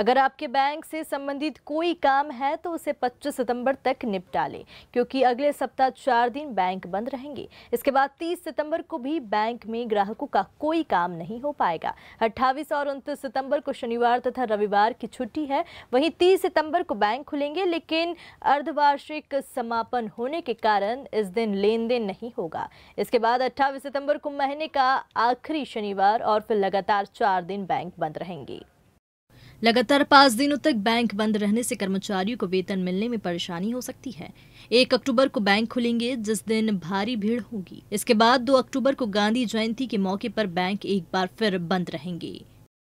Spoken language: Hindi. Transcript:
अगर आपके बैंक से संबंधित कोई काम है तो उसे 25 सितंबर तक निपटा लें क्योंकि अगले सप्ताह चार दिन बैंक बंद रहेंगे इसके बाद 30 सितंबर को भी बैंक में ग्राहकों का कोई काम नहीं हो पाएगा 28 और उनतीस सितंबर को शनिवार तथा रविवार की छुट्टी है वहीं 30 सितंबर को बैंक खुलेंगे लेकिन अर्धवार्षिक समापन होने के कारण इस दिन लेन देन नहीं होगा इसके बाद अट्ठावी सितम्बर को महीने का आखिरी शनिवार और फिर लगातार चार दिन बैंक बंद रहेंगे लगातार पाँच दिनों तक बैंक बंद रहने से कर्मचारियों को वेतन मिलने में परेशानी हो सकती है एक अक्टूबर को बैंक खुलेंगे जिस दिन भारी भीड़ होगी इसके बाद दो अक्टूबर को गांधी जयंती के मौके पर बैंक एक बार फिर बंद रहेंगे